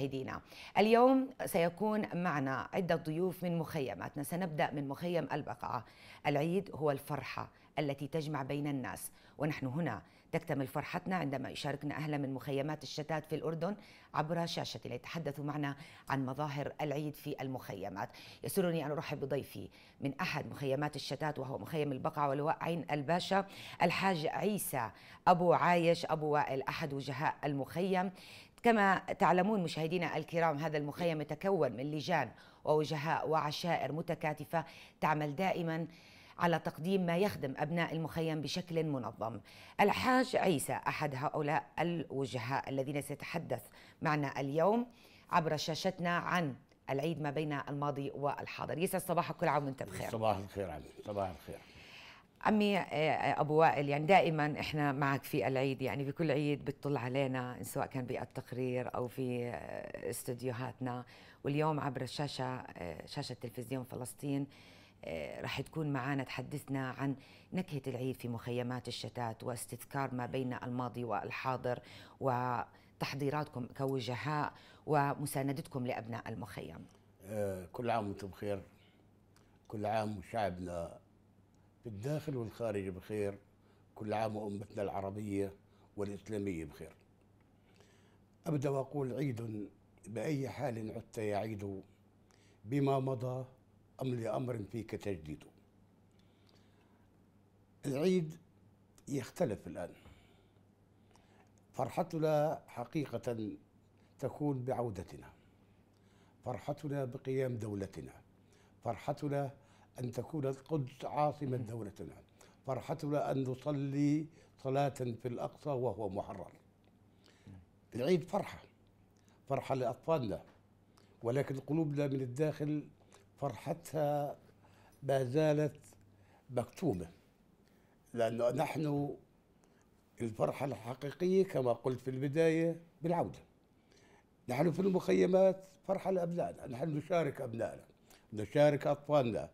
مشاهدينا اليوم سيكون معنا عدة ضيوف من مخيماتنا سنبدأ من مخيم البقعة العيد هو الفرحة التي تجمع بين الناس ونحن هنا تكتمل فرحتنا عندما يشاركنا أهلا من مخيمات الشتات في الأردن عبر شاشة ليتحدثوا معنا عن مظاهر العيد في المخيمات يسرني أن أرحب بضيفي من أحد مخيمات الشتات وهو مخيم البقعة ولواء عين الباشا الحاج عيسى أبو عايش أبو وائل أحد وجهاء المخيم كما تعلمون مشاهدينا الكرام هذا المخيم يتكون من لجان ووجهاء وعشائر متكاتفة تعمل دائما على تقديم ما يخدم أبناء المخيم بشكل منظم الحاج عيسى أحد هؤلاء الوجهاء الذين سيتحدث معنا اليوم عبر شاشتنا عن العيد ما بين الماضي والحاضر يسعد صباحك كل عام وانت بخير صباح الخير عليك صباح الخير عمي آه، آه، ابو وائل يعني دائما احنا معك في العيد يعني بكل عيد بتطل علينا سواء كان بالتقرير او في آه، استديوهاتنا واليوم عبر الشاشه شاشه تلفزيون فلسطين رح تكون معنا تحدثنا عن نكهه العيد في مخيمات الشتات واستذكار ما بين الماضي والحاضر وتحضيراتكم كوجهاء ومساندتكم لابناء المخيم. كل عام وانتم بخير كل عام وشعبنا بالداخل والخارج بخير كل عام وأمتنا العربية والإسلامية بخير أبدأ وأقول عيد بأي حال عدت يا عيد بما مضى أم لأمر فيك تجديد العيد يختلف الآن فرحتنا حقيقة تكون بعودتنا فرحتنا بقيام دولتنا فرحتنا أن تكون القدس عاصمة دولتنا فرحتنا أن نصلي صلاة في الأقصى وهو محرر العيد فرحة فرحة لأطفالنا ولكن قلوبنا من الداخل فرحتها ما زالت مكتومة لأنه نحن الفرحة الحقيقية كما قلت في البداية بالعودة نحن في المخيمات فرحة لأبنائنا نحن نشارك أبنائنا نشارك أطفالنا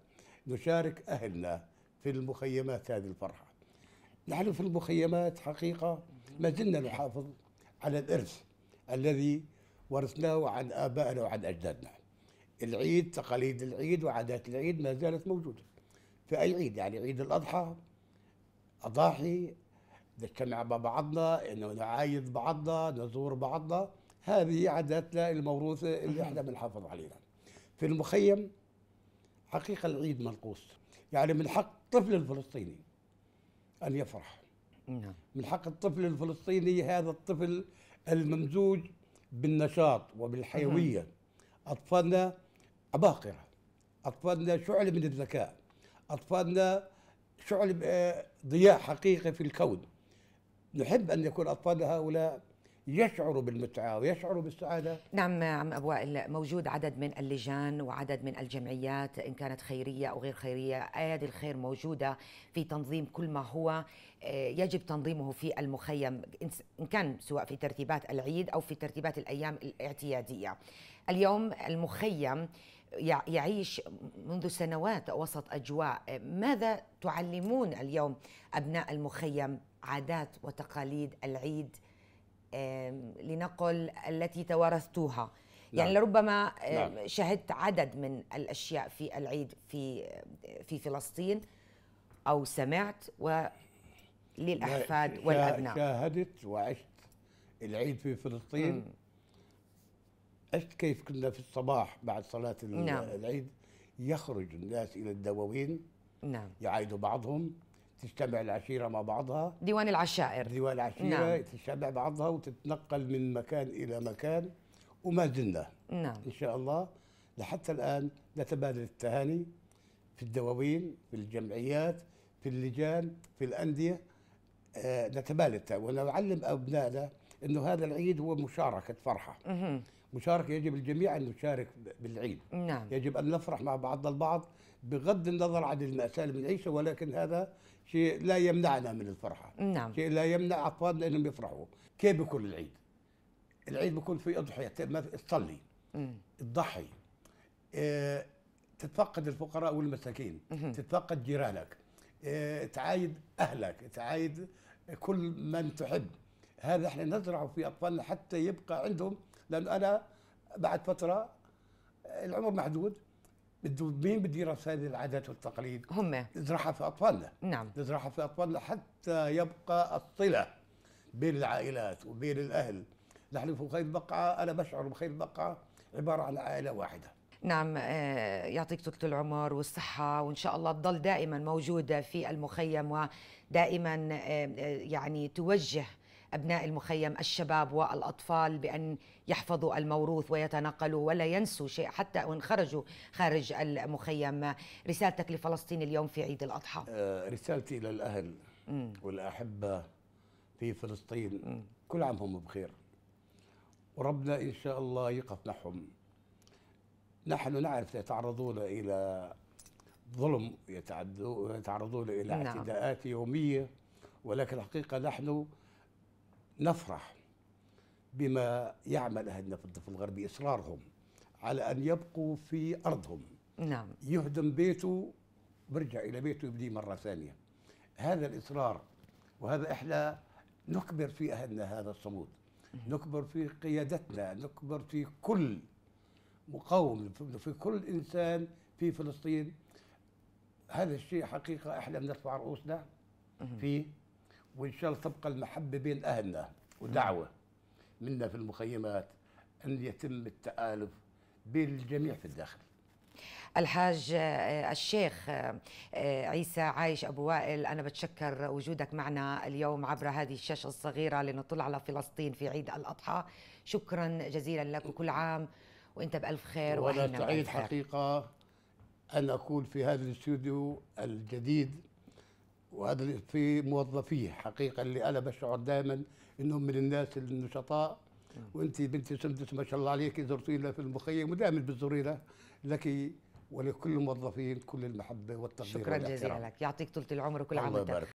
نشارك أهلنا في المخيمات هذه الفرحة نحن في المخيمات حقيقة ما زلنا نحافظ على الإرث الذي ورثناه عن آبائنا وعن أجدادنا العيد تقاليد العيد وعادات العيد ما زالت موجودة في أي عيد يعني عيد الأضحى أضاحي نجتمع مع بعضنا انه نعايد بعضنا نزور بعضنا هذه عاداتنا الموروثه اللي احنا بنحافظ عليها في المخيم حقيقة العيد منقوص يعني من حق الطفل الفلسطيني أن يفرح نعم من حق الطفل الفلسطيني هذا الطفل الممزوج بالنشاط وبالحيوية نعم. أطفالنا عباقرة أطفالنا شعلة من الذكاء أطفالنا شعلة آه، ضياء حقيقي في الكون نحب أن يكون أطفالنا هؤلاء يشعروا بالمتعة ويشعروا بالسعادة نعم عم أبو وائل موجود عدد من اللجان وعدد من الجمعيات إن كانت خيرية أو غير خيرية أيادي الخير موجودة في تنظيم كل ما هو آه، يجب تنظيمه في المخيم إن كان سواء في ترتيبات العيد أو في ترتيبات الأيام الاعتيادية اليوم المخيم يعيش منذ سنوات وسط اجواء ماذا تعلمون اليوم ابناء المخيم عادات وتقاليد العيد لنقل التي توارثتوها يعني نعم. لربما نعم. شهدت عدد من الاشياء في العيد في في فلسطين او سمعت وللاحفاد والابناء شاهدت وعشت العيد في فلسطين عشت كيف كنا في الصباح بعد صلاه نعم. العيد يخرج الناس الى الدواوين نعم يعايدوا بعضهم تجتمع العشيرة مع بعضها ديوان العشائر ديوان العشيرة نعم. تجتمع بعضها وتتنقل من مكان إلى مكان وما زلنا نعم. إن شاء الله لحتى الآن نتبادل التهاني في الدواوين في الجمعيات في اللجان في الأندية آه، نتبادل ونعلم أبنائنا أنه هذا العيد هو مشاركة فرحة مشارك مشاركة يجب الجميع أن نشارك بالعيد نعم. يجب أن نفرح مع بعضنا البعض بغض النظر عن المأساة اللي بنعيشها ولكن هذا شيء لا يمنعنا من الفرحه نعم شيء لا يمنع اطفالنا انهم يفرحوا كيف بكون العيد العيد بكون في اضحيه تصلي تضحي آه، تتفقد الفقراء والمساكين تتفقد جيرانك آه، تعايد اهلك تعايد كل من تحب هذا احنا نزرعه في اطفالنا حتى يبقى عندهم لانه انا بعد فتره العمر محدود بده مين بده يرث هذه العادات والتقاليد؟ هم نزرعها في اطفالنا نعم نزرعها في اطفالنا حتى يبقى الصله بين العائلات وبين الاهل نحن في خير بقعه انا بشعر بخير بقعه عباره عن عائله واحده نعم آه، يعطيك طولة العمر والصحة وإن شاء الله تضل دائما موجودة في المخيم ودائما آه، آه، يعني توجه أبناء المخيم الشباب والأطفال بأن يحفظوا الموروث ويتنقلوا ولا ينسوا شيء حتى وإن خرجوا خارج المخيم رسالتك لفلسطين اليوم في عيد الأضحى آه، رسالتي إلى الأهل والأحبة في فلسطين كل عام هم بخير وربنا إن شاء الله يقف معهم نحن نعرف يتعرضون إلى ظلم يتعرضون إلى نعم. اعتداءات يومية ولكن الحقيقة نحن نفرح بما يعمل أهلنا في الضفة الغربي إصرارهم على أن يبقوا في أرضهم نعم يهدم بيته برجع إلى بيته يبديه مرة ثانية هذا الإصرار وهذا إحنا نكبر في أهلنا هذا الصمود نكبر في قيادتنا نكبر في كل مقاوم في كل إنسان في فلسطين هذا الشيء حقيقة إحنا بنرفع رؤوسنا فيه وان شاء الله تبقى المحبه بين اهلنا ودعوه منا في المخيمات ان يتم التالف بين الجميع في الداخل الحاج آه، الشيخ آه، عيسى عايش ابو وائل انا بتشكر وجودك معنا اليوم عبر هذه الشاشه الصغيره لنطل على فلسطين في عيد الاضحى شكرا جزيلا لك وكل عام وانت بالف خير وانا سعيد حقيقه ان اكون في هذا الاستوديو الجديد وهذا في موظفيه حقيقه اللي انا بشعر دائما انهم من الناس النشطاء نعم. وانت بنتي سندس ما شاء الله عليك زرتينا في المخيم ودائما بتزورينا لك ولكل الموظفين كل المحبه والتقدير شكرا جزيلا لك يعطيك طولة العمر وكل عام وانت